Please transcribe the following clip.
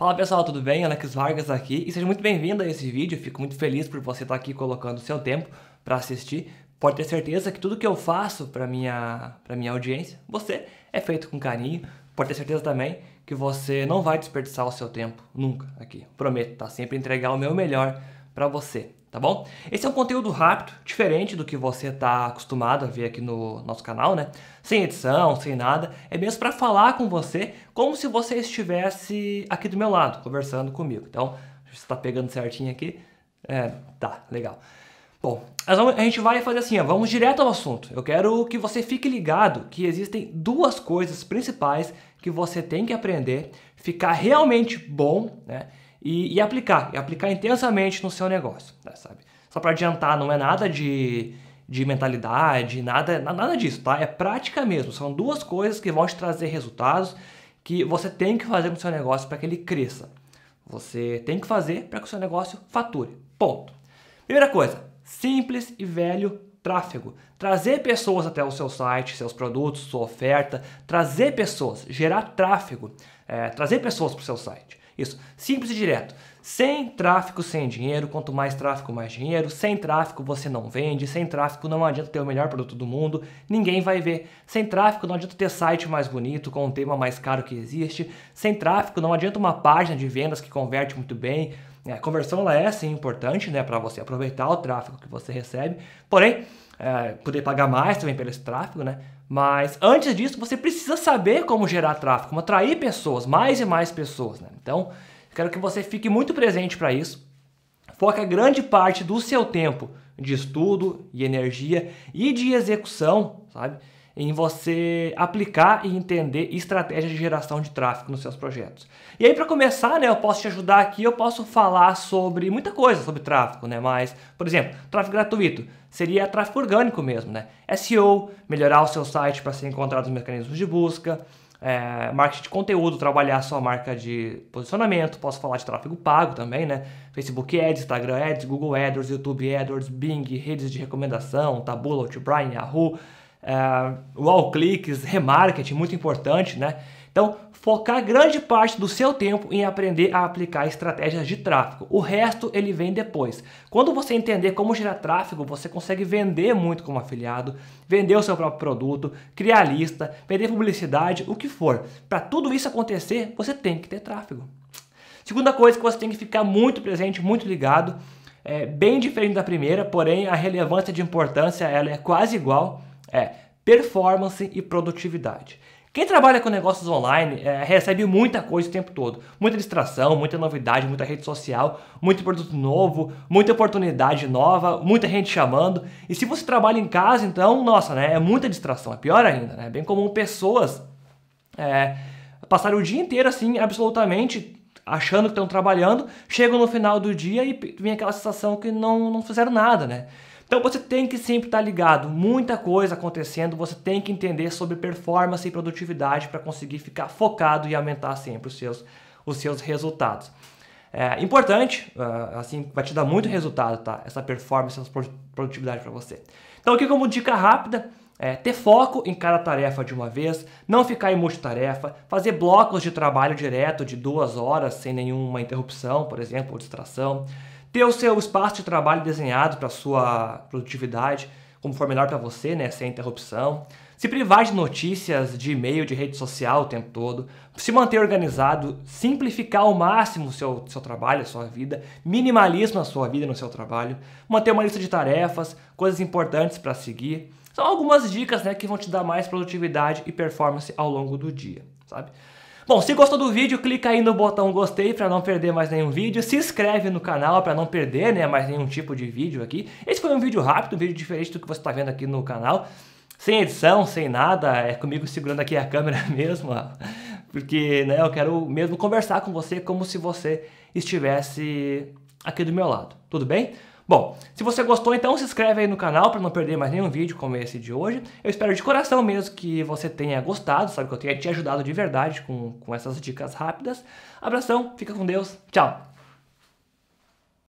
Fala pessoal, tudo bem? Alex Vargas aqui e seja muito bem-vindo a esse vídeo. Fico muito feliz por você estar aqui colocando o seu tempo para assistir. Pode ter certeza que tudo que eu faço para minha para minha audiência, você é feito com carinho. Pode ter certeza também que você não vai desperdiçar o seu tempo nunca aqui. Prometo, tá sempre entregar o meu melhor para você, tá bom? Esse é um conteúdo rápido, diferente do que você está acostumado a ver aqui no nosso canal, né? Sem edição, sem nada, é mesmo para falar com você como se você estivesse aqui do meu lado, conversando comigo. Então, está pegando certinho aqui? É, tá, legal. Bom, a gente vai fazer assim, ó, vamos direto ao assunto. Eu quero que você fique ligado que existem duas coisas principais que você tem que aprender, ficar realmente bom, né? e, e aplicar, e aplicar intensamente no seu negócio, né, sabe? Só para adiantar, não é nada de, de mentalidade, nada, nada disso, tá? É prática mesmo. São duas coisas que vão te trazer resultados que você tem que fazer no seu negócio para que ele cresça. Você tem que fazer para que o seu negócio fature. Ponto. Primeira coisa, simples e velho tráfego. Trazer pessoas até o seu site, seus produtos, sua oferta, trazer pessoas, gerar tráfego, é, trazer pessoas para o seu site. Isso, simples e direto. Sem tráfico sem dinheiro, quanto mais tráfico mais dinheiro. Sem tráfico você não vende. Sem tráfico não adianta ter o melhor produto do mundo, ninguém vai ver. Sem tráfico não adianta ter site mais bonito, com um tema mais caro que existe. Sem tráfico não adianta uma página de vendas que converte muito bem. A é, conversão ela é sim importante né, para você aproveitar o tráfego que você recebe, porém, é, poder pagar mais também pelo tráfego, né? Mas antes disso, você precisa saber como gerar tráfego, como atrair pessoas, mais e mais pessoas. Né? Então, Quero que você fique muito presente para isso. Foca grande parte do seu tempo de estudo e energia e de execução, sabe? Em você aplicar e entender estratégias de geração de tráfego nos seus projetos. E aí, para começar, né, eu posso te ajudar aqui, eu posso falar sobre muita coisa sobre tráfego, né? Mas, por exemplo, tráfego gratuito seria tráfego orgânico mesmo, né? SEO, melhorar o seu site para ser encontrado nos mecanismos de busca, é, marketing de conteúdo, trabalhar sua marca de posicionamento, posso falar de tráfego pago também, né? Facebook Ads, Instagram Ads, Google AdWords, YouTube AdWords, Bing, redes de recomendação, Taboola, Outbrain, Yahoo, uh, wall clicks, remarketing, muito importante, né? Então, focar grande parte do seu tempo em aprender a aplicar estratégias de tráfego. O resto ele vem depois. Quando você entender como gerar tráfego, você consegue vender muito como afiliado, vender o seu próprio produto, criar lista, vender publicidade, o que for. Para tudo isso acontecer, você tem que ter tráfego. Segunda coisa que você tem que ficar muito presente, muito ligado, é bem diferente da primeira, porém a relevância de importância ela é quase igual é performance e produtividade. Quem trabalha com negócios online é, recebe muita coisa o tempo todo. Muita distração, muita novidade, muita rede social, muito produto novo, muita oportunidade nova, muita gente chamando. E se você trabalha em casa, então, nossa, né? É muita distração, é pior ainda, né? É bem comum pessoas é, passarem o dia inteiro assim, absolutamente achando que estão trabalhando, chegam no final do dia e vem aquela sensação que não, não fizeram nada, né? Então você tem que sempre estar ligado, muita coisa acontecendo, você tem que entender sobre performance e produtividade para conseguir ficar focado e aumentar sempre os seus, os seus resultados. É importante, ah, assim, vai te dar muito resultado, tá? Essa performance, essa produtividade para você. Então aqui como dica rápida, é, ter foco em cada tarefa de uma vez, não ficar em multitarefa, fazer blocos de trabalho direto de duas horas sem nenhuma interrupção, por exemplo, ou distração ter o seu espaço de trabalho desenhado para sua produtividade, como for melhor para você, né, sem interrupção, se privar de notícias, de e-mail, de rede social o tempo todo, se manter organizado, simplificar ao máximo o seu, seu trabalho, a sua vida, minimalismo na sua vida e no seu trabalho, manter uma lista de tarefas, coisas importantes para seguir. São algumas dicas né, que vão te dar mais produtividade e performance ao longo do dia, sabe? Bom, se gostou do vídeo, clica aí no botão gostei para não perder mais nenhum vídeo. Se inscreve no canal para não perder né, mais nenhum tipo de vídeo aqui. Esse foi um vídeo rápido, um vídeo diferente do que você está vendo aqui no canal. Sem edição, sem nada, é comigo segurando aqui a câmera mesmo, ó. porque né, eu quero mesmo conversar com você como se você estivesse aqui do meu lado, tudo bem? Bom, se você gostou, então se inscreve aí no canal para não perder mais nenhum vídeo como esse de hoje. Eu espero de coração mesmo que você tenha gostado, sabe que eu tenha te ajudado de verdade com, com essas dicas rápidas. Abração, fica com Deus, tchau!